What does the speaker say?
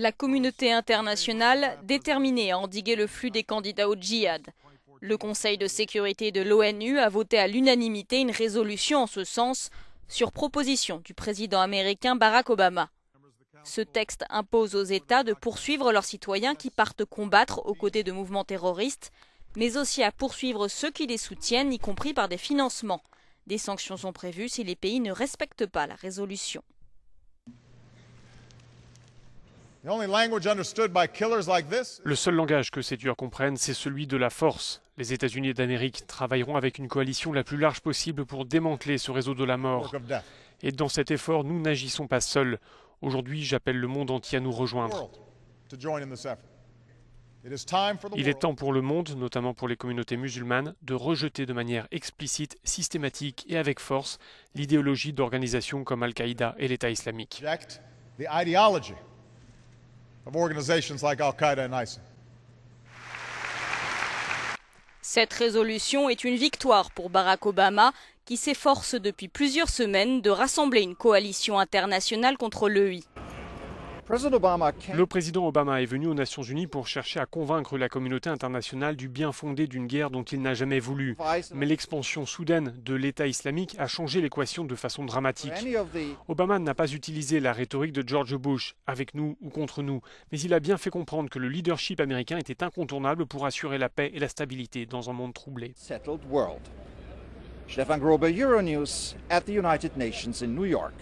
la communauté internationale déterminée à endiguer le flux des candidats au djihad. Le Conseil de sécurité de l'ONU a voté à l'unanimité une résolution en ce sens sur proposition du président américain Barack Obama. Ce texte impose aux États de poursuivre leurs citoyens qui partent combattre aux côtés de mouvements terroristes, mais aussi à poursuivre ceux qui les soutiennent, y compris par des financements. Des sanctions sont prévues si les pays ne respectent pas la résolution. Le seul langage que ces tueurs comprennent, c'est celui de la force. Les États-Unis d'Amérique travailleront avec une coalition la plus large possible pour démanteler ce réseau de la mort. Et dans cet effort, nous n'agissons pas seuls. Aujourd'hui, j'appelle le monde entier à nous rejoindre. Il est temps pour le monde, notamment pour les communautés musulmanes, de rejeter de manière explicite, systématique et avec force l'idéologie d'organisations comme Al-Qaïda et l'État islamique of al Cette résolution est une victoire pour Barack Obama, qui s'efforce depuis plusieurs semaines de rassembler une coalition internationale contre l'EI. Le président Obama est venu aux Nations Unies pour chercher à convaincre la communauté internationale du bien fondé d'une guerre dont il n'a jamais voulu. Mais l'expansion soudaine de l'État islamique a changé l'équation de façon dramatique. Obama n'a pas utilisé la rhétorique de George Bush, avec nous ou contre nous, mais il a bien fait comprendre que le leadership américain était incontournable pour assurer la paix et la stabilité dans un monde troublé. Stefan Euronews, New York.